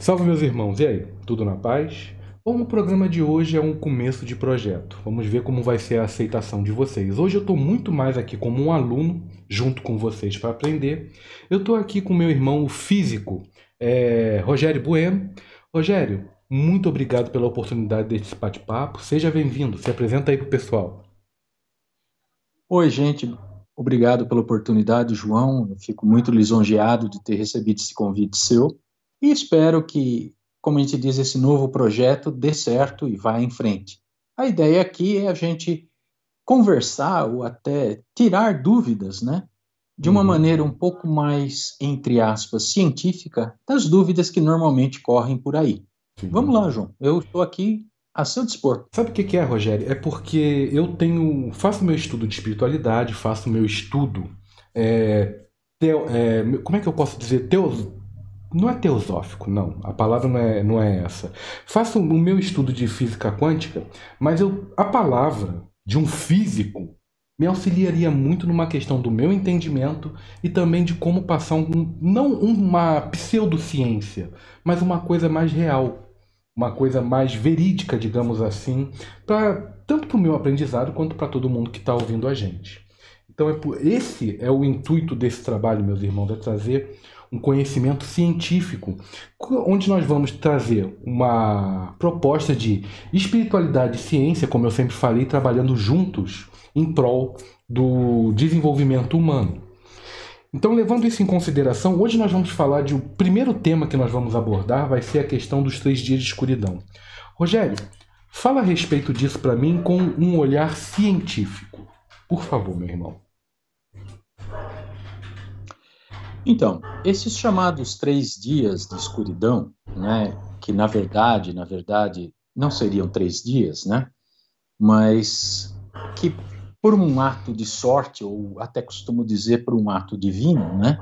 Salve meus irmãos, e aí? Tudo na paz? Bom, o programa de hoje é um começo de projeto. Vamos ver como vai ser a aceitação de vocês. Hoje eu estou muito mais aqui como um aluno, junto com vocês para aprender. Eu estou aqui com meu irmão físico, é, Rogério Bueno. Rogério, muito obrigado pela oportunidade deste bate-papo. Seja bem-vindo. Se apresenta aí para o pessoal. Oi, gente. Obrigado pela oportunidade, João. Eu fico muito lisonjeado de ter recebido esse convite seu. E espero que, como a gente diz, esse novo projeto dê certo e vá em frente. A ideia aqui é a gente conversar ou até tirar dúvidas, né? De uma uhum. maneira um pouco mais, entre aspas, científica, das dúvidas que normalmente correm por aí. Sim. Vamos lá, João. Eu estou aqui a seu dispor. Sabe o que é, Rogério? É porque eu tenho. faço meu estudo de espiritualidade, faço meu estudo. É, teo, é, como é que eu posso dizer? Teo, não é teosófico, não. A palavra não é, não é essa. Faço o meu estudo de física quântica, mas eu, a palavra de um físico me auxiliaria muito numa questão do meu entendimento e também de como passar um, não uma pseudociência, mas uma coisa mais real, uma coisa mais verídica, digamos assim, para tanto para o meu aprendizado quanto para todo mundo que está ouvindo a gente. Então é por, esse é o intuito desse trabalho, meus irmãos, é trazer um conhecimento científico, onde nós vamos trazer uma proposta de espiritualidade e ciência, como eu sempre falei, trabalhando juntos em prol do desenvolvimento humano. Então, levando isso em consideração, hoje nós vamos falar de o primeiro tema que nós vamos abordar vai ser a questão dos três dias de escuridão. Rogério, fala a respeito disso para mim com um olhar científico, por favor, meu irmão. Então, esses chamados três dias de escuridão, né, que na verdade, na verdade, não seriam três dias, né, mas que por um ato de sorte, ou até costumo dizer por um ato divino, né,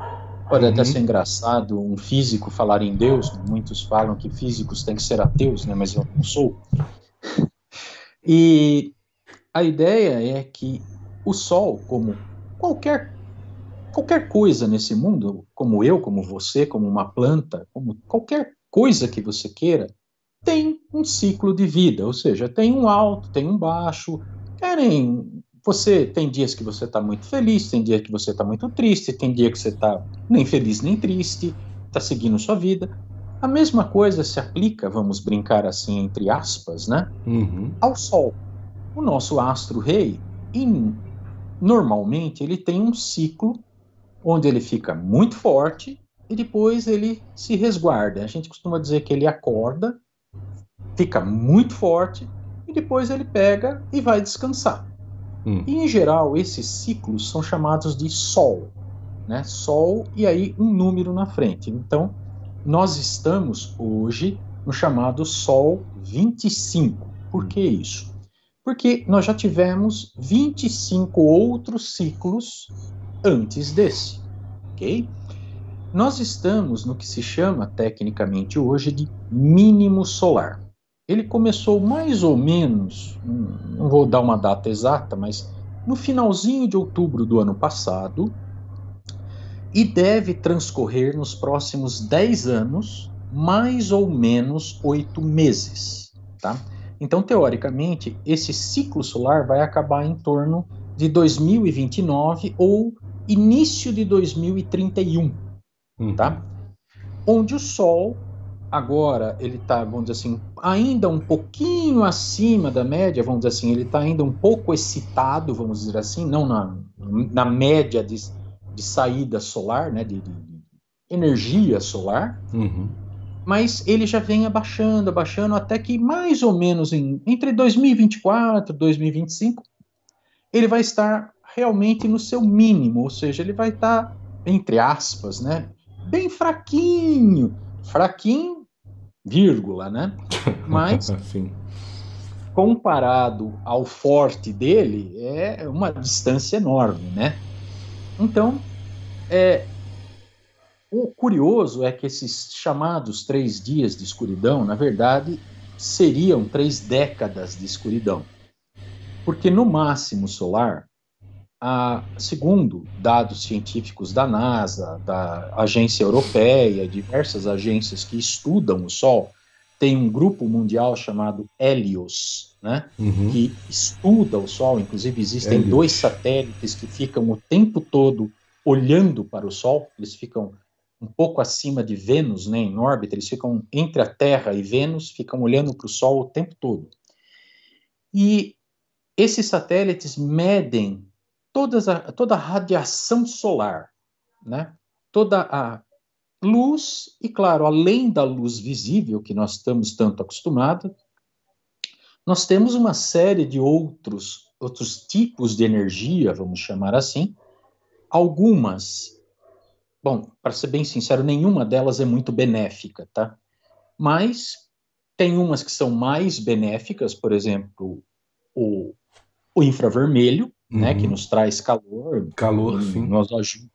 pode uhum. até ser engraçado um físico falar em Deus, né, muitos falam que físicos têm que ser ateus, né, mas eu não sou. E a ideia é que o Sol, como qualquer qualquer coisa nesse mundo, como eu, como você, como uma planta, como qualquer coisa que você queira, tem um ciclo de vida, ou seja, tem um alto, tem um baixo. Querem, você tem dias que você está muito feliz, tem dia que você está muito triste, tem dia que você está nem feliz nem triste, está seguindo sua vida. A mesma coisa se aplica, vamos brincar assim entre aspas, né? Uhum. Ao Sol. O nosso astro rei, normalmente, ele tem um ciclo onde ele fica muito forte e depois ele se resguarda. A gente costuma dizer que ele acorda, fica muito forte e depois ele pega e vai descansar. Hum. E em geral esses ciclos são chamados de sol, né? Sol e aí um número na frente. Então nós estamos hoje no chamado sol 25. Por que isso? Porque nós já tivemos 25 outros ciclos antes desse, ok? Nós estamos no que se chama tecnicamente hoje de mínimo solar. Ele começou mais ou menos, hum, não vou dar uma data exata, mas no finalzinho de outubro do ano passado e deve transcorrer nos próximos 10 anos, mais ou menos 8 meses, tá? Então, teoricamente, esse ciclo solar vai acabar em torno de 2029 ou início de 2031, uhum. tá? Onde o Sol agora ele está, vamos dizer assim, ainda um pouquinho acima da média, vamos dizer assim, ele está ainda um pouco excitado, vamos dizer assim, não na, na média de, de saída solar, né, de, de energia solar, uhum. mas ele já vem abaixando, abaixando, até que mais ou menos em, entre 2024 e 2025, ele vai estar realmente no seu mínimo, ou seja, ele vai estar, tá, entre aspas, né, bem fraquinho, fraquinho, vírgula, né? Mas comparado ao forte dele, é uma distância enorme, né? Então, é, o curioso é que esses chamados três dias de escuridão, na verdade, seriam três décadas de escuridão. Porque no máximo solar, ah, segundo dados científicos da NASA, da Agência Europeia, diversas agências que estudam o Sol, tem um grupo mundial chamado Helios, né, uhum. que estuda o Sol. Inclusive, existem Helios. dois satélites que ficam o tempo todo olhando para o Sol, eles ficam um pouco acima de Vênus, né, em órbita, eles ficam entre a Terra e Vênus, ficam olhando para o Sol o tempo todo. E esses satélites medem todas a, toda a radiação solar, né? toda a luz, e claro, além da luz visível que nós estamos tanto acostumados, nós temos uma série de outros, outros tipos de energia, vamos chamar assim, algumas. Bom, para ser bem sincero, nenhuma delas é muito benéfica, tá? Mas tem umas que são mais benéficas, por exemplo, o, o infravermelho, uhum. né, que uhum. nos traz calor. Calor, sim. Nos ajuda,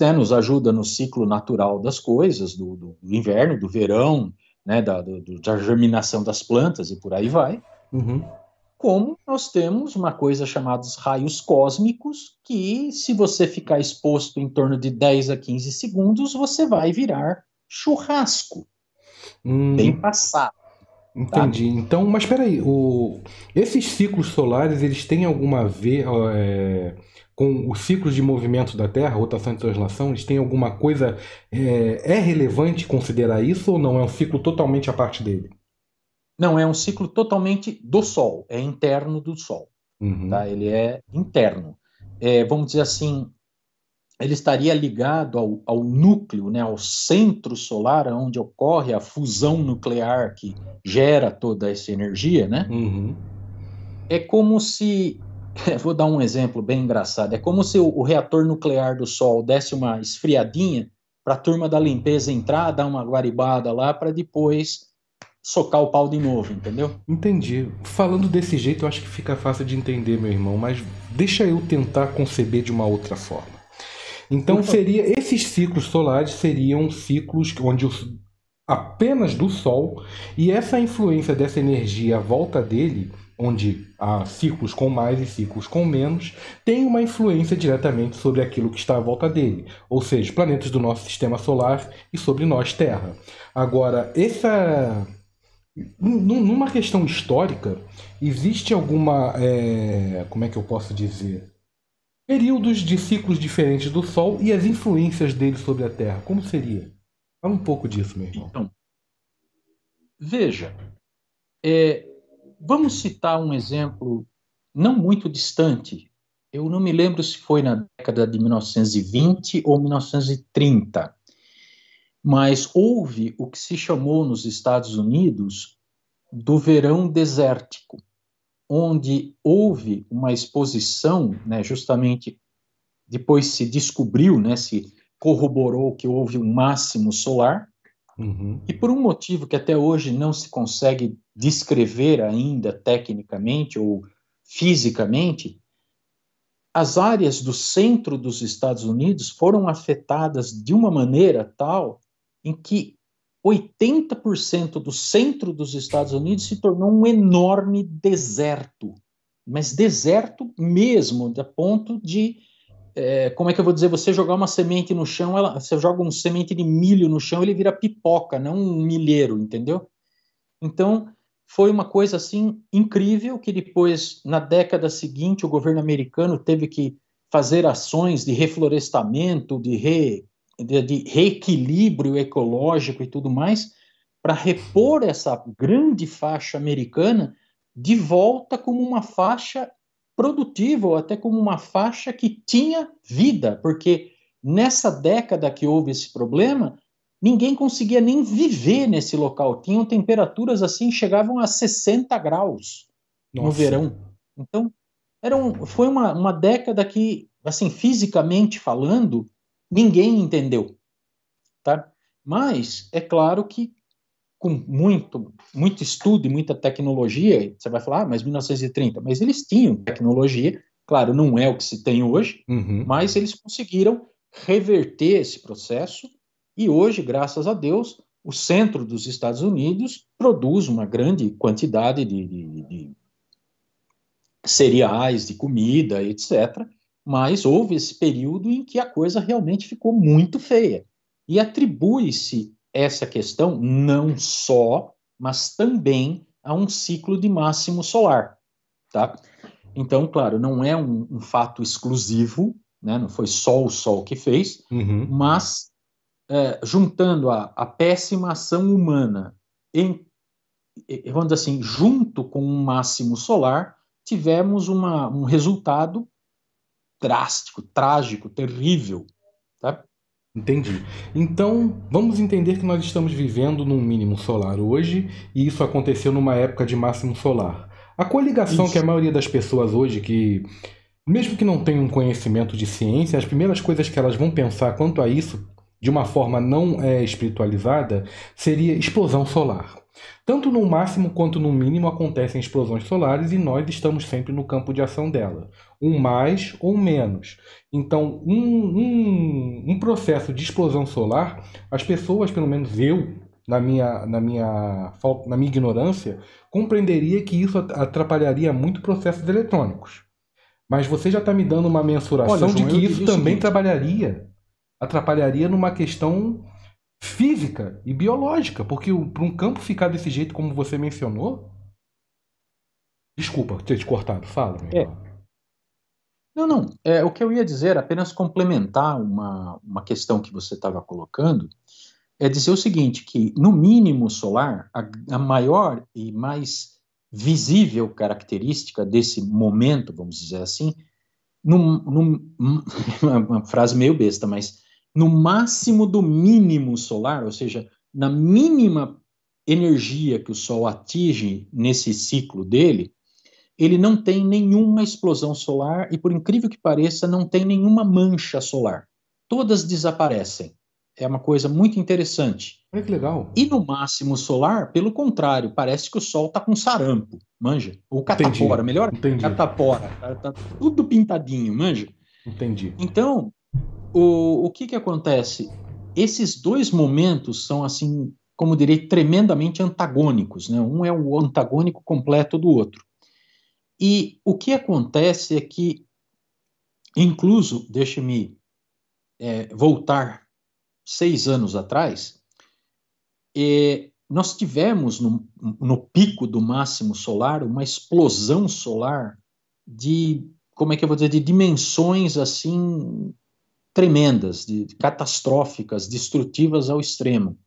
né, nos ajuda no ciclo natural das coisas, do, do, do inverno, do verão, né, da, do, da germinação das plantas e por aí vai. Uhum. Como nós temos uma coisa chamada raios cósmicos, que se você ficar exposto em torno de 10 a 15 segundos, você vai virar churrasco. Uhum. Bem passado. Entendi. Sabe? Então, mas peraí, o... esses ciclos solares, eles têm alguma a ver é, com o ciclo de movimento da Terra, rotação e translação? Eles têm alguma coisa... É, é relevante considerar isso ou não? É um ciclo totalmente à parte dele? Não, é um ciclo totalmente do Sol. É interno do Sol. Uhum. Tá? Ele é interno. É, vamos dizer assim, ele estaria ligado ao, ao, núcleo, né, ao centro solar, onde ocorre a fusão nuclear que gera toda essa energia, né? Uhum. É como se, vou dar um exemplo bem engraçado, é como se o, o reator nuclear do Sol desse uma esfriadinha para a turma da limpeza entrar, dar uma guaribada lá, para depois socar o pau de novo, entendeu? Entendi. Falando desse jeito, eu acho que fica fácil de entender, meu irmão, mas deixa eu tentar conceber de uma outra forma. Então seria esses ciclos solares seriam ciclos onde apenas do Sol e essa influência dessa energia à volta dele, onde há ciclos com mais e ciclos com menos, tem uma influência diretamente sobre aquilo que está à volta dele, ou seja, planetas do nosso sistema solar e sobre nós Terra. Agora essa numa questão histórica existe alguma é... como é que eu posso dizer períodos de ciclos diferentes do Sol e as influências dele sobre a Terra. Como seria? Fala um pouco disso, meu irmão. Então, veja, é, vamos citar um exemplo não muito distante. Eu não me lembro se foi na década de 1920 ou 1930, mas houve o que se chamou nos Estados Unidos do verão desértico onde houve uma exposição, né, justamente depois se descobriu, né, se corroborou que houve um máximo solar, uhum. e por um motivo que até hoje não se consegue descrever ainda tecnicamente ou fisicamente, as áreas do centro dos Estados Unidos foram afetadas de uma maneira tal em que 80% do centro dos Estados Unidos se tornou um enorme deserto, mas deserto mesmo, a ponto de é, como é que eu vou dizer, você jogar uma semente no chão, ela, você joga uma semente de milho no chão, ele vira pipoca, não um milheiro, entendeu? Então, foi uma coisa assim incrível que depois, na década seguinte, o governo americano teve que fazer ações de reflorestamento, de re, de reequilíbrio ecológico e tudo mais, para repor essa grande faixa americana de volta como uma faixa produtiva, ou até como uma faixa que tinha vida, porque nessa década que houve esse problema, ninguém conseguia nem viver nesse local. Tinham temperaturas assim, chegavam a 60 graus Nossa. no verão. Então, era um, foi uma, uma década que, assim, fisicamente falando, Ninguém entendeu, tá? Mas é claro que com muito, muito estudo e muita tecnologia, você vai falar, ah, mas 1930, mas eles tinham tecnologia, claro, não é o que se tem hoje, uhum. mas eles conseguiram reverter esse processo e hoje, graças a Deus, o centro dos Estados Unidos produz uma grande quantidade de, de, de cereais, de comida, etc., mas houve esse período em que a coisa realmente ficou muito feia. E atribui-se essa questão não só, mas também a um ciclo de máximo solar. Tá? Então, claro, não é um, um fato exclusivo, né? não foi só o Sol que fez, uhum. mas é, juntando a, a, péssima ação humana em, vamos dizer assim, junto com o máximo solar, tivemos uma, um resultado drástico, trágico, terrível. Tá? Entendi. Então, vamos entender que nós estamos vivendo num mínimo solar hoje, e isso aconteceu numa época de máximo solar. A coligação isso. que a maioria das pessoas hoje que mesmo que não tenham um conhecimento de ciência, as primeiras coisas que elas vão pensar quanto a isso de uma forma não é, espiritualizada seria explosão solar. Tanto no máximo quanto no mínimo acontecem explosões solares e nós estamos sempre no campo de ação dela, um mais ou menos. Então, um, um, um processo de explosão solar, as pessoas, pelo menos eu, na minha, na minha, na minha ignorância, compreenderia que isso atrapalharia muito processos eletrônicos. Mas você já está me dando uma mensuração Olha, João, de que isso também seguinte. trabalharia atrapalharia numa questão física e biológica, porque para um campo ficar desse jeito como você mencionou. Desculpa ter te cortado, fala. É. Não, não. É, o que eu ia dizer, apenas complementar uma, uma questão que você estava colocando, é dizer o seguinte: que no mínimo solar, a, a maior e mais visível característica desse momento, vamos dizer assim, num, num, uma frase meio besta, mas no máximo do mínimo solar, ou seja, na mínima energia que o Sol atinge nesse ciclo dele, ele não tem nenhuma explosão solar e, por incrível que pareça, não tem nenhuma mancha solar. Todas desaparecem. É uma coisa muito interessante. Olha que legal. E no máximo solar, pelo contrário, parece que o Sol está com sarampo, manja. Ou catapora, Entendi. melhor? Entendi. Catapora. está tá tudo pintadinho, manja. Entendi. Então, o, o que que acontece? Esses dois momentos são assim, como direi, tremendamente antagônicos, né? Um é o antagônico completo do outro. E o que acontece é que, incluso, deixe-me é, voltar seis anos atrás, é, nós tivemos no, no pico do máximo solar uma explosão solar de, como é que eu vou dizer, de dimensões assim tremendas, de, de catastróficas, destrutivas ao extremo.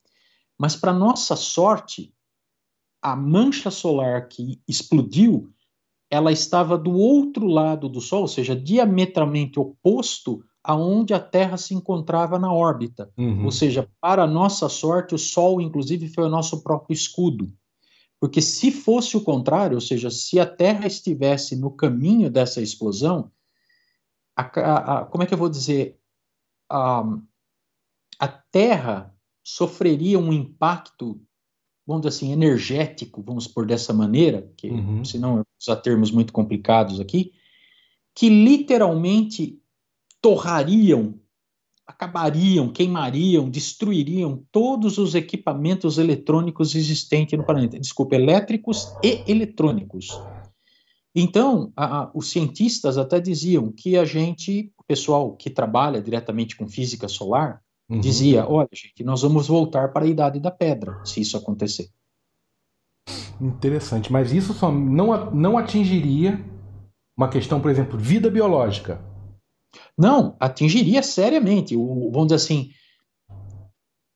Mas, para nossa sorte, a mancha solar que explodiu, ela estava do outro lado do Sol, ou seja, diametralmente oposto aonde a Terra se encontrava na órbita. Uhum. Ou seja, para nossa sorte, o Sol, inclusive, foi o nosso próprio escudo. Porque se fosse o contrário, ou seja, se a Terra estivesse no caminho dessa explosão, a, a, a, como é que eu vou dizer? a, a Terra sofreria um impacto, vamos dizer assim, energético, vamos por dessa maneira, que uhum. senão usar termos muito complicados aqui, que literalmente torrariam, acabariam, queimariam, destruiriam todos os equipamentos eletrônicos existentes no planeta. Desculpa, elétricos e eletrônicos. Então, a, a, os cientistas até diziam que a gente pessoal que trabalha diretamente com física solar uhum. dizia: olha, gente, nós vamos voltar para a idade da pedra se isso acontecer. Interessante, mas isso só não, não atingiria uma questão, por exemplo, vida biológica. Não, atingiria seriamente. O, vamos dizer assim,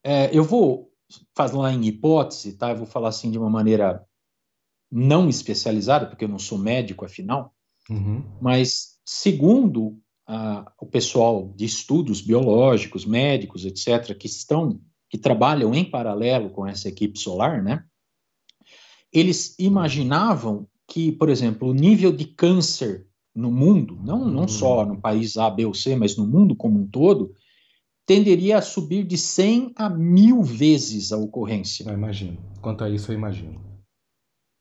é, eu vou falar em hipótese, tá? Eu vou falar assim de uma maneira não especializada, porque eu não sou médico, afinal. Uhum. Mas segundo o pessoal de estudos biológicos, médicos, etc., que estão, que trabalham em paralelo com essa equipe solar, né? Eles imaginavam que, por exemplo, o nível de câncer no mundo, não, não hum. só no país A, B ou C, mas no mundo como um todo, tenderia a subir de 100 a mil vezes a ocorrência. Eu imagino. Quanto a isso, eu imagino.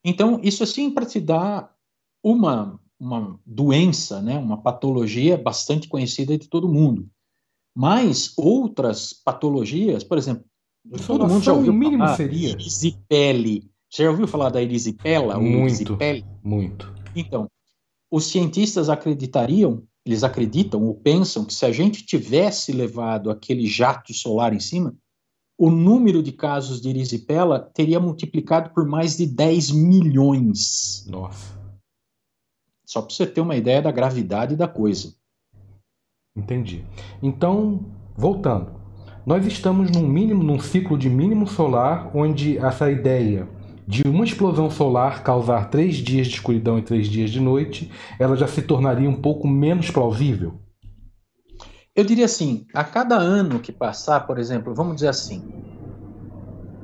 Então, isso assim, para te dar uma, uma doença, né, uma patologia bastante conhecida de todo mundo. Mas outras patologias, por exemplo, todo mundo já ouviu mínimo falar seria. erisipele. Você já ouviu falar da erisipela? Muito, muito. Então, os cientistas acreditariam, eles acreditam ou pensam que se a gente tivesse levado aquele jato solar em cima, o número de casos de erisipela teria multiplicado por mais de 10 milhões. Nossa. Só para você ter uma ideia da gravidade da coisa. Entendi. Então, voltando, nós estamos num mínimo, num ciclo de mínimo solar, onde essa ideia de uma explosão solar causar três dias de escuridão e três dias de noite, ela já se tornaria um pouco menos plausível. Eu diria assim, a cada ano que passar, por exemplo, vamos dizer assim,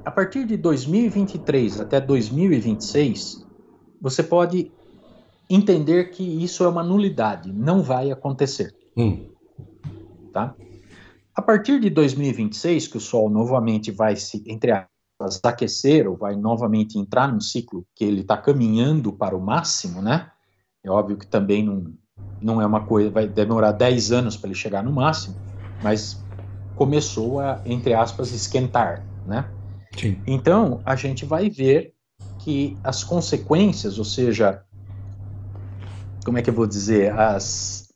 a partir de 2023 até 2026, você pode entender que isso é uma nulidade, não vai acontecer. Hum. Tá? A partir de 2026, que o Sol novamente vai se, entre aspas, aquecer, ou vai novamente entrar num ciclo que ele está caminhando para o máximo, né? É óbvio que também não, não é uma coisa, vai demorar 10 anos para ele chegar no máximo, mas começou a, entre aspas, esquentar, né? Sim. Então, a gente vai ver que as consequências, ou seja, como é que eu vou dizer, as,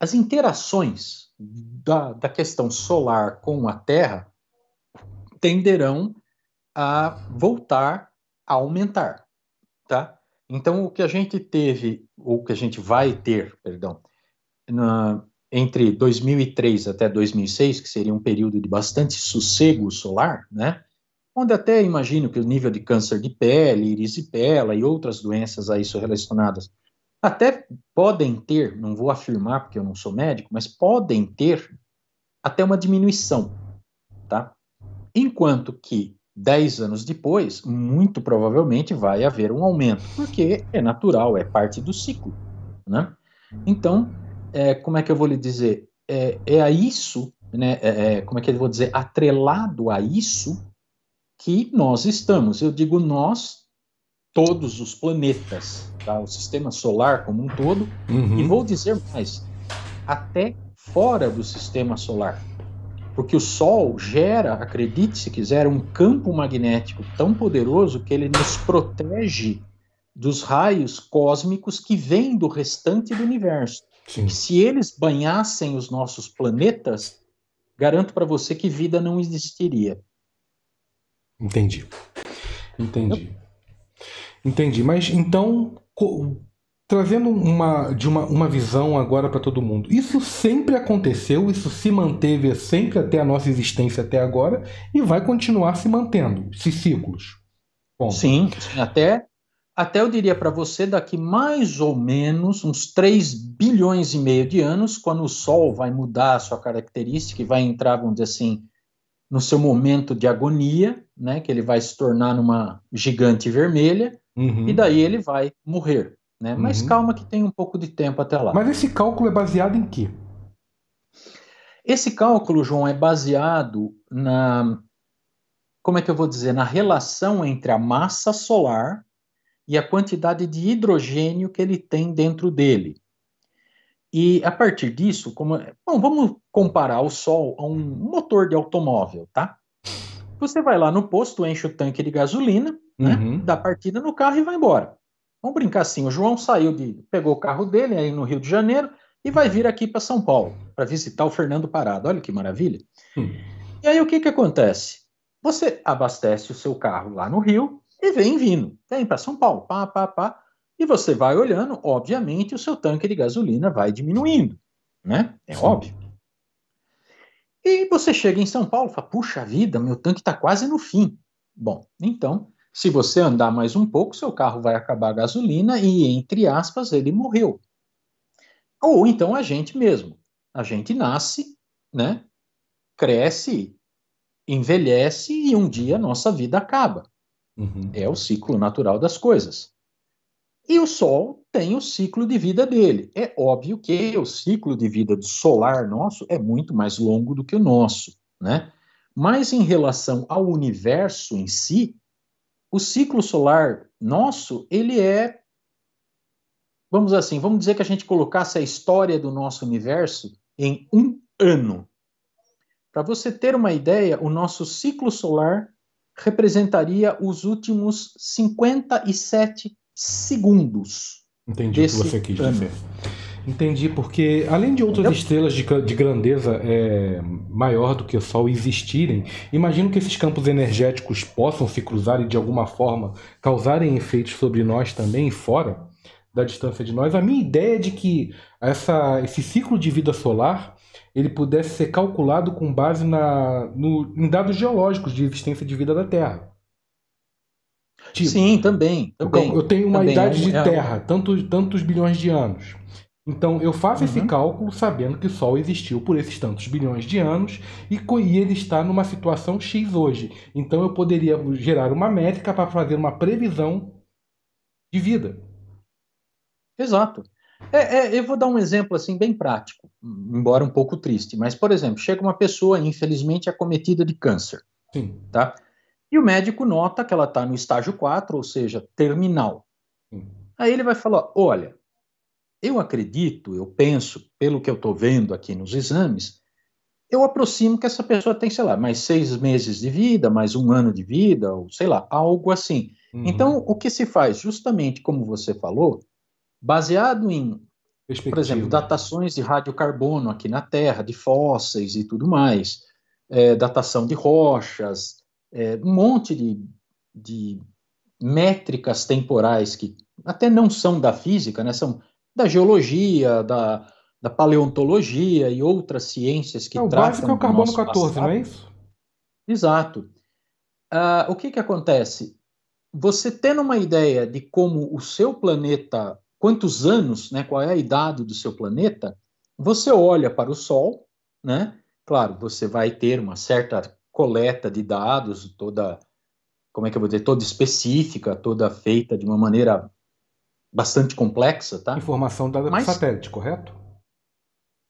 as interações da, da questão solar com a Terra tenderão a voltar a aumentar, tá? Então, o que a gente teve, ou que a gente vai ter, perdão, na, entre 2003 até 2006, que seria um período de bastante sossego solar, né? Onde até imagino que o nível de câncer de pele, erisipela e outras doenças a isso relacionadas até podem ter, não vou afirmar porque eu não sou médico, mas podem ter até uma diminuição, tá? Enquanto que 10 anos depois, muito provavelmente vai haver um aumento, porque é natural, é parte do ciclo, né? Então, é, como é que eu vou lhe dizer? É, é a isso, né? É, é como é que eu vou dizer? Atrelado a isso que nós estamos. Eu digo nós todos os planetas, tá? o sistema solar como um todo, uhum. e vou dizer mais, até fora do sistema solar. Porque o Sol gera, acredite se quiser, um campo magnético tão poderoso que ele nos protege dos raios cósmicos que vêm do restante do universo. Sim. Se eles banhassem os nossos planetas, garanto para você que vida não existiria. Entendi. Entendi. Entendi. Mas então, trazendo uma, de uma, uma visão agora para todo mundo, isso sempre aconteceu, isso se manteve sempre até a nossa existência até agora e vai continuar se mantendo, esses ciclos. Bom. Sim, até, até eu diria para você daqui mais ou menos uns 3 bilhões e meio de anos, quando o Sol vai mudar a sua característica e vai entrar, vamos dizer assim, no seu momento de agonia, né, que ele vai se tornar numa gigante vermelha, Uhum. E daí ele vai morrer. Né? Mas uhum. calma que tem um pouco de tempo até lá. Mas esse cálculo é baseado em quê? Esse cálculo, João, é baseado na como é que eu vou dizer, na relação entre a massa solar e a quantidade de hidrogênio que ele tem dentro dele. E a partir disso, como, é, bom, vamos comparar o Sol a um motor de automóvel, tá? Você vai lá no posto, enche o tanque de gasolina, né? Uhum. Dá partida no carro e vai embora. Vamos brincar assim, o João saiu de. pegou o carro dele aí no Rio de Janeiro e vai vir aqui para São Paulo para visitar o Fernando Parado. Olha que maravilha. Hum. E aí o que, que acontece? Você abastece o seu carro lá no Rio e vem vindo. Vem para São Paulo, pá, pá, pá. E você vai olhando, obviamente, o seu tanque de gasolina vai diminuindo, né? É Sim. óbvio. E você chega em São Paulo e fala: puxa vida, meu tanque está quase no fim. Bom, então, se você andar mais um pouco, seu carro vai acabar a gasolina e, entre aspas, ele morreu. Ou então a gente mesmo. A gente nasce, né? Cresce, envelhece e um dia nossa vida acaba. Uhum. É o ciclo natural das coisas. E o Sol tem o ciclo de vida dele. É óbvio que o ciclo de vida do solar nosso é muito mais longo do que o nosso, né? Mas em relação ao universo em si, o ciclo solar nosso, ele é vamos assim, vamos dizer que a gente colocasse a história do nosso universo em um ano. Para você ter uma ideia, o nosso ciclo solar representaria os últimos 57 segundos Entendi desse o que você quis dizer. Entendi, porque além de outras Eu... estrelas de, de grandeza é, maior do que o Sol existirem, imagino que esses campos energéticos possam se cruzar e de alguma forma causarem efeitos sobre nós também fora da distância de nós. A minha ideia é de que essa, esse ciclo de vida solar ele pudesse ser calculado com base na, no, em dados geológicos de existência de vida da Terra. Tipo, Sim, também, também. Eu tenho uma também, idade é de Terra, é tantos, tantos bilhões de anos. Então eu faço uhum. esse cálculo sabendo que o Sol existiu por esses tantos bilhões de anos e, e ele está numa situação X hoje. Então eu poderia gerar uma métrica para fazer uma previsão de vida. Exato. É, é, eu vou dar um exemplo assim bem prático, embora um pouco triste, mas por exemplo, chega uma pessoa infelizmente acometida de câncer, Sim. tá? E o médico nota que ela está no estágio 4, ou seja, terminal. Aí ele vai falar: olha, eu acredito, eu penso, pelo que eu estou vendo aqui nos exames, eu aproximo que essa pessoa tem, sei lá, mais seis meses de vida, mais um ano de vida, ou sei lá, algo assim. Uhum. Então, o que se faz? Justamente como você falou, baseado em, por exemplo, né? datações de radiocarbono aqui na Terra, de fósseis e tudo mais, é, datação de rochas, é, um monte de, de métricas temporais que até não são da física, né? São da geologia, da, da paleontologia e outras ciências que é, o tratam. O básico é o carbono 14, passado. não é isso? Exato. Uh, o que, que acontece? Você tendo uma ideia de como o seu planeta, quantos anos, né, qual é a idade do seu planeta, você olha para o Sol, né? Claro, você vai ter uma certa coleta de dados, toda, como é que eu vou dizer, toda específica, toda feita de uma maneira bastante complexa, tá? Informação dada Mas, por satélite, correto?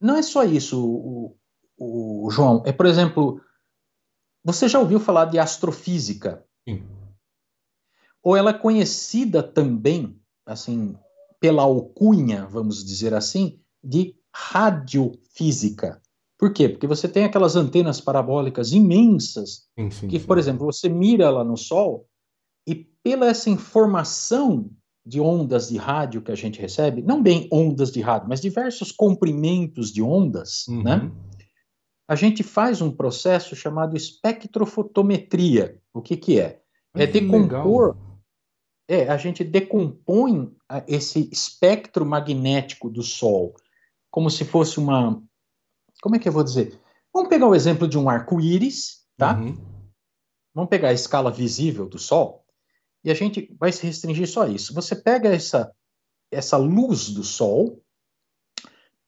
Não é só isso, o, o, o João. É, por exemplo, você já ouviu falar de astrofísica? Sim. Ou ela é conhecida também, assim, pela alcunha, vamos dizer assim, de radiofísica. Por quê? Porque você tem aquelas antenas parabólicas imensas, sim, sim, que, por exemplo, você mira lá no Sol e pela essa informação de ondas de rádio que a gente recebe, não bem ondas de rádio, mas diversos comprimentos de ondas, uhum. né? A gente faz um processo chamado espectrofotometria. O que que é? É decompor legal. É, a gente decompõe esse espectro magnético do Sol como se fosse uma, como é que eu vou dizer? Vamos pegar o exemplo de um arco-íris, tá? Uhum. Vamos pegar a escala visível do Sol e a gente vai se restringir só a isso. Você pega essa, essa luz do Sol,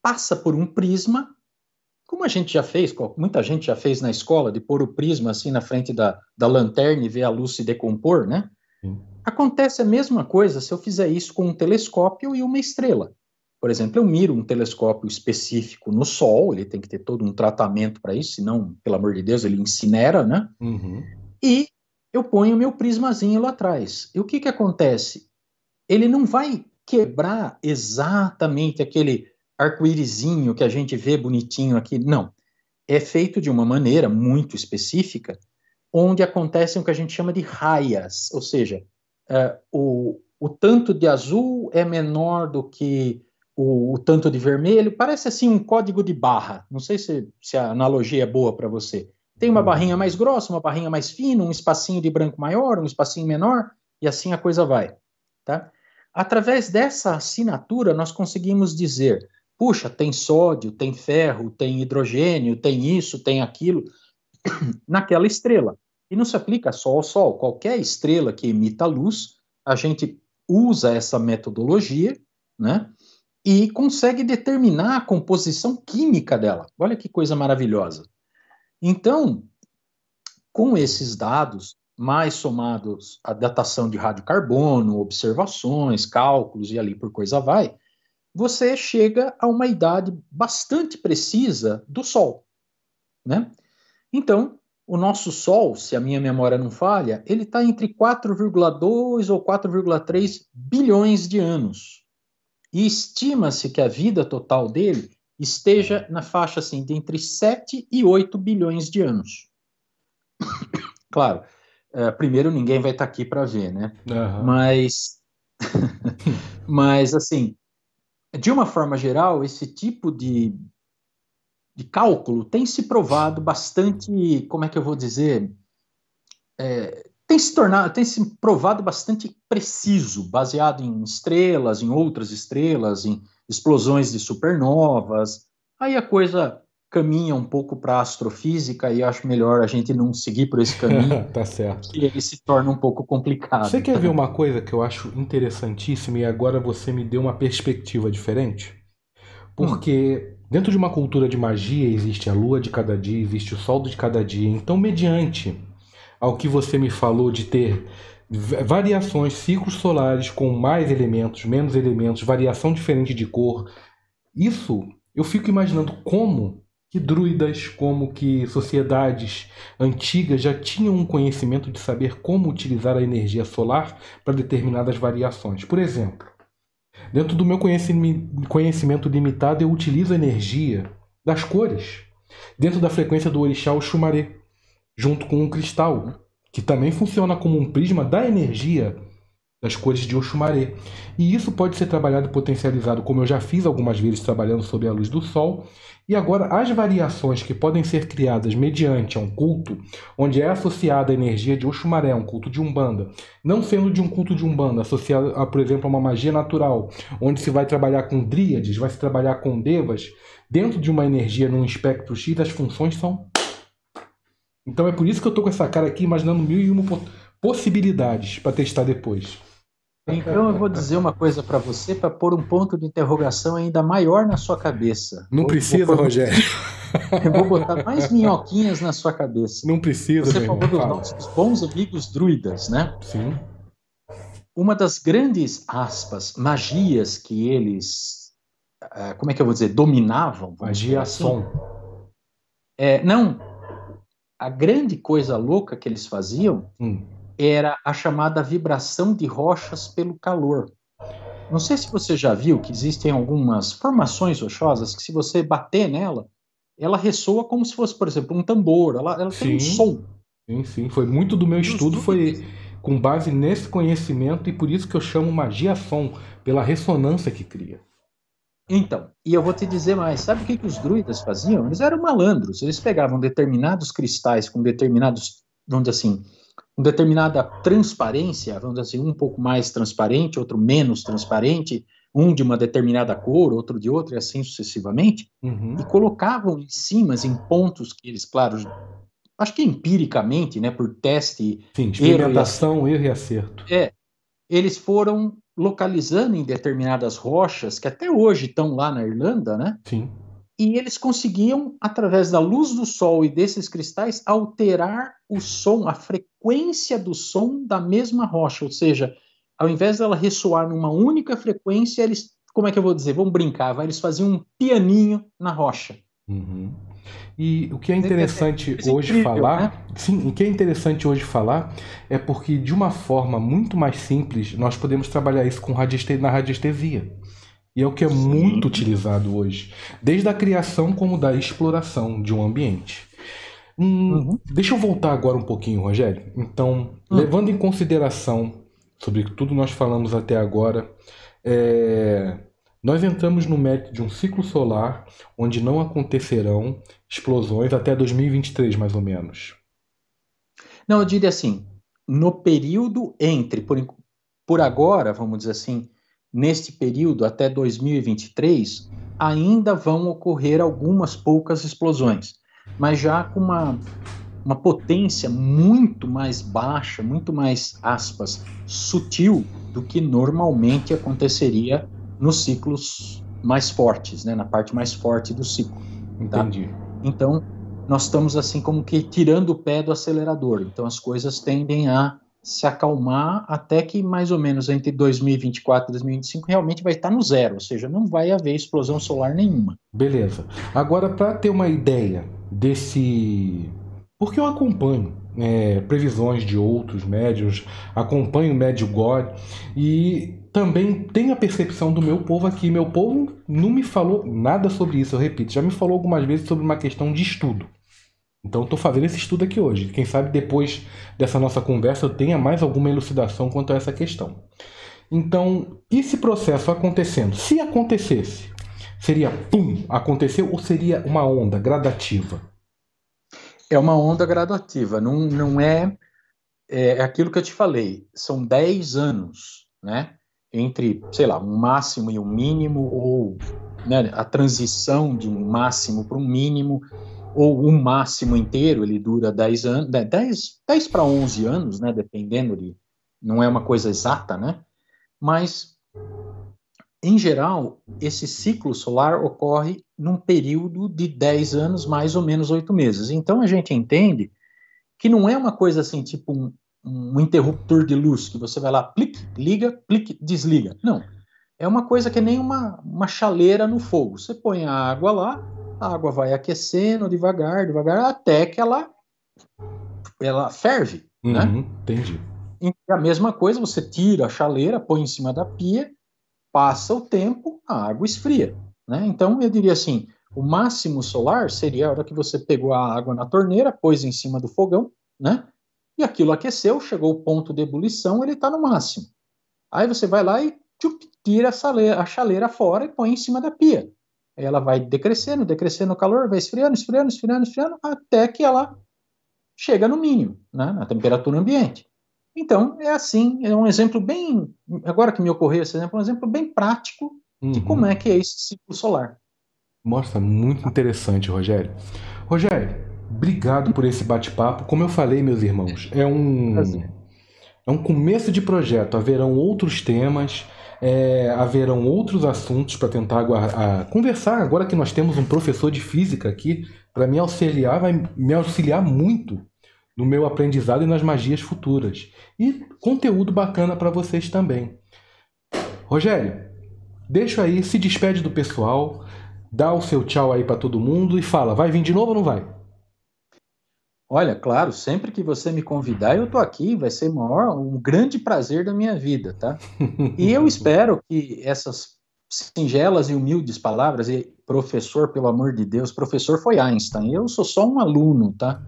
passa por um prisma, como a gente já fez, muita gente já fez na escola, de pôr o prisma assim na frente da, da lanterna e ver a luz se decompor, né? Uhum. Acontece a mesma coisa se eu fizer isso com um telescópio e uma estrela. Por exemplo, eu miro um telescópio específico no Sol, ele tem que ter todo um tratamento para isso, senão, pelo amor de Deus, ele incinera, né? Uhum. E eu ponho o meu prismazinho lá atrás. E o que, que acontece? Ele não vai quebrar exatamente aquele arco-írisinho que a gente vê bonitinho aqui, não. É feito de uma maneira muito específica, onde acontecem o que a gente chama de raias, ou seja, uh, o, o tanto de azul é menor do que o, o, tanto de vermelho, parece assim um código de barra. Não sei se, se a analogia é boa para você. Tem uma hum. barrinha mais grossa, uma barrinha mais fina, um espacinho de branco maior, um espacinho menor, e assim a coisa vai. Tá? Através dessa assinatura, nós conseguimos dizer: puxa, tem sódio, tem ferro, tem hidrogênio, tem isso, tem aquilo, naquela estrela. E não se aplica só ao Sol. Qualquer estrela que emita luz, a gente usa essa metodologia, né? e consegue determinar a composição química dela. Olha que coisa maravilhosa. Então, com esses dados, mais somados à datação de radiocarbono, observações, cálculos e ali por coisa vai, você chega a uma idade bastante precisa do Sol. Né? Então, o nosso Sol, se a minha memória não falha, ele está entre 4,2 ou 4,3 bilhões de anos. E estima-se que a vida total dele esteja é. na faixa assim, de entre 7 e 8 bilhões de anos. claro, eh, primeiro ninguém vai estar tá aqui para ver, né? Uhum. Mas, mas assim, de uma forma geral, esse tipo de, de cálculo tem se provado bastante, como é que eu vou dizer, é, tem se tornado, tem se provado bastante preciso, baseado em estrelas, em outras estrelas, em explosões de supernovas. Aí a coisa caminha um pouco para a astrofísica e acho melhor a gente não seguir por esse caminho. tá certo. Que ele se torna um pouco complicado. Você quer ver uma coisa que eu acho interessantíssima e agora você me deu uma perspectiva diferente? Porque dentro de uma cultura de magia existe a lua de cada dia, existe o sol de cada dia. Então, mediante ao que você me falou de ter variações, ciclos solares com mais elementos, menos elementos, variação diferente de cor. Isso eu fico imaginando como que druidas, como que sociedades antigas já tinham um conhecimento de saber como utilizar a energia solar para determinadas variações. Por exemplo, dentro do meu conhecimento limitado, eu utilizo a energia das cores dentro da frequência do orixá Xumaré junto com um cristal, que também funciona como um prisma da energia das cores de Oxumaré. E isso pode ser trabalhado e potencializado, como eu já fiz algumas vezes trabalhando sob a luz do sol. E agora, as variações que podem ser criadas mediante um culto, onde é associada a energia de Oxumaré, um culto de Umbanda, não sendo de um culto de Umbanda, associado, a, por exemplo, a uma magia natural, onde se vai trabalhar com dríades, vai se trabalhar com devas, dentro de uma energia, num espectro X, as funções são então é por isso que eu tô com essa cara aqui imaginando mil e uma possibilidades para testar depois. Então eu vou dizer uma coisa para você para pôr um ponto de interrogação ainda maior na sua cabeça. Não precisa, vou pôr... Rogério. Eu vou botar mais minhoquinhas na sua cabeça. Não precisa, Você falou dos nossos bons amigos druidas, né? Sim. Uma das grandes aspas, magias que eles, eh, como é que eu vou dizer, dominavam. Magia assim, som. É, não, a grande coisa louca que eles faziam hum. era a chamada vibração de rochas pelo calor. Não sei se você já viu que existem algumas formações rochosas que, se você bater nela, ela ressoa como se fosse, por exemplo, um tambor. Ela, ela sim, tem um som. Sim, sim. Foi muito do meu estudo, foi com base nesse conhecimento e por isso que eu chamo magia som, pela ressonância que cria. Então, e eu vou te dizer mais, sabe o que, que os druidas faziam? Eles eram malandros, eles pegavam determinados cristais com determinados, vamos dizer assim, com determinada transparência, vamos dizer assim, um pouco mais transparente, outro menos transparente, um de uma determinada cor, outro de outra, e assim sucessivamente, uhum. e colocavam em cima, em pontos que eles, claro, acho que empiricamente, né, por teste... Sim, experimentação, erro e acerto. É, eles foram localizando em determinadas rochas que até hoje estão lá na Irlanda, né? Sim. E eles conseguiam, através da luz do sol e desses cristais, alterar o som, a frequência do som da mesma rocha. Ou seja, ao invés dela ressoar numa única frequência, eles, como é que eu vou dizer? Vamos brincar, vai? Eles faziam um pianinho na rocha. Uhum. E o que é interessante é hoje incrível, falar, né? sim, o que é interessante hoje falar é porque de uma forma muito mais simples nós podemos trabalhar isso com na radiestesia. E é o que é sim. muito utilizado hoje, desde a criação como da exploração de um ambiente. Hum, uhum. Deixa eu voltar agora um pouquinho, Rogério. Então, uhum. levando em consideração sobre tudo nós falamos até agora, é, nós entramos no mérito de um ciclo solar onde não acontecerão explosões até 2023, mais ou menos. Não, eu diria assim, no período entre, por, por agora, vamos dizer assim, neste período até 2023, ainda vão ocorrer algumas poucas explosões, mas já com uma, uma potência muito mais baixa, muito mais, aspas, sutil do que normalmente aconteceria nos ciclos mais fortes, né, na parte mais forte do ciclo. Tá? Entendi. Tá? Então, nós estamos assim como que tirando o pé do acelerador. Então, as coisas tendem a se acalmar até que mais ou menos entre 2024 e 2025 realmente vai estar no zero, ou seja, não vai haver explosão solar nenhuma. Beleza. Agora, para ter uma ideia desse. Porque eu acompanho é, previsões de outros médios, acompanho o médio God e também tenho a percepção do meu povo aqui. Meu povo não me falou nada sobre isso, eu repito, já me falou algumas vezes sobre uma questão de estudo. Então estou fazendo esse estudo aqui hoje. Quem sabe depois dessa nossa conversa eu tenha mais alguma elucidação quanto a essa questão. Então, esse processo acontecendo, se acontecesse, seria pum, aconteceu ou seria uma onda gradativa? é uma onda gradativa, não, não é, é, é aquilo que eu te falei, são 10 anos, né? Entre, sei lá, um máximo e um mínimo, ou né, a transição de um máximo para um mínimo, ou um máximo inteiro, ele dura 10 anos, 10, 10 para 11 anos, né? Dependendo de. Não é uma coisa exata, né? Mas em geral, esse ciclo solar ocorre num período de 10 anos, mais ou menos 8 meses. Então a gente entende que não é uma coisa assim, tipo um, um interruptor de luz, que você vai lá, plic, liga, plic, desliga. Não. É uma coisa que é nem uma, uma chaleira no fogo. Você põe a água lá, a água vai aquecendo devagar, devagar, até que ela, ela ferve. Né? Uhum, né? Entendi. E a mesma coisa, você tira a chaleira, põe em cima da pia, Passa o tempo, a água esfria. Né? Então, eu diria assim: o máximo solar seria a hora que você pegou a água na torneira, pôs em cima do fogão, né? E aquilo aqueceu, chegou o ponto de ebulição, ele está no máximo. Aí você vai lá e tchup, tira a, saleira, a chaleira fora e põe em cima da pia. Aí ela vai decrescendo, decrescendo o calor, vai esfriando, esfriando, esfriando, esfriando, até que ela chega no mínimo, né, na temperatura ambiente. Então, é assim, é um exemplo bem. Agora que me ocorreu esse exemplo, é um exemplo bem prático uhum. de como é que é esse ciclo solar. Mostra muito interessante, Rogério. Rogério, obrigado por esse bate-papo. Como eu falei, meus irmãos, é um. É um começo de projeto. Haverão outros temas, é, haverão outros assuntos para tentar a, conversar. Agora que nós temos um professor de física aqui para me auxiliar, vai me auxiliar muito no meu aprendizado e nas magias futuras. E conteúdo bacana para vocês também. Rogério, deixa aí, se despede do pessoal, dá o seu tchau aí para todo mundo e fala, vai vir de novo ou não vai? Olha, claro, sempre que você me convidar, eu tô aqui, vai ser maior, um grande prazer da minha vida, tá? E eu espero que essas singelas e humildes palavras, e professor, pelo amor de Deus, professor foi Einstein, eu sou só um aluno, tá?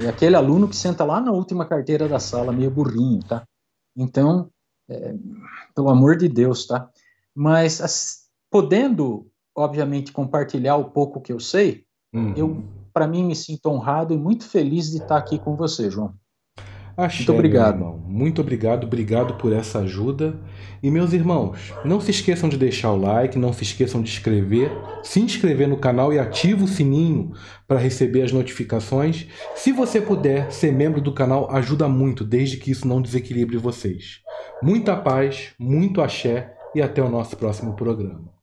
É aquele aluno que senta lá na última carteira da sala, meio burrinho, tá? Então, é, pelo amor de Deus, tá? Mas, as, podendo, obviamente, compartilhar o pouco que eu sei, uhum. eu, para mim, me sinto honrado e muito feliz de estar aqui com você, João. Axé, ah, Muito obrigado. irmão. Muito obrigado, obrigado por essa ajuda. E meus irmãos, não se esqueçam de deixar o like, não se esqueçam de inscrever. se inscrever no canal e ativa o sininho para receber as notificações. Se você puder ser membro do canal, ajuda muito, desde que isso não desequilibre vocês. Muita paz, muito axé e até o nosso próximo programa.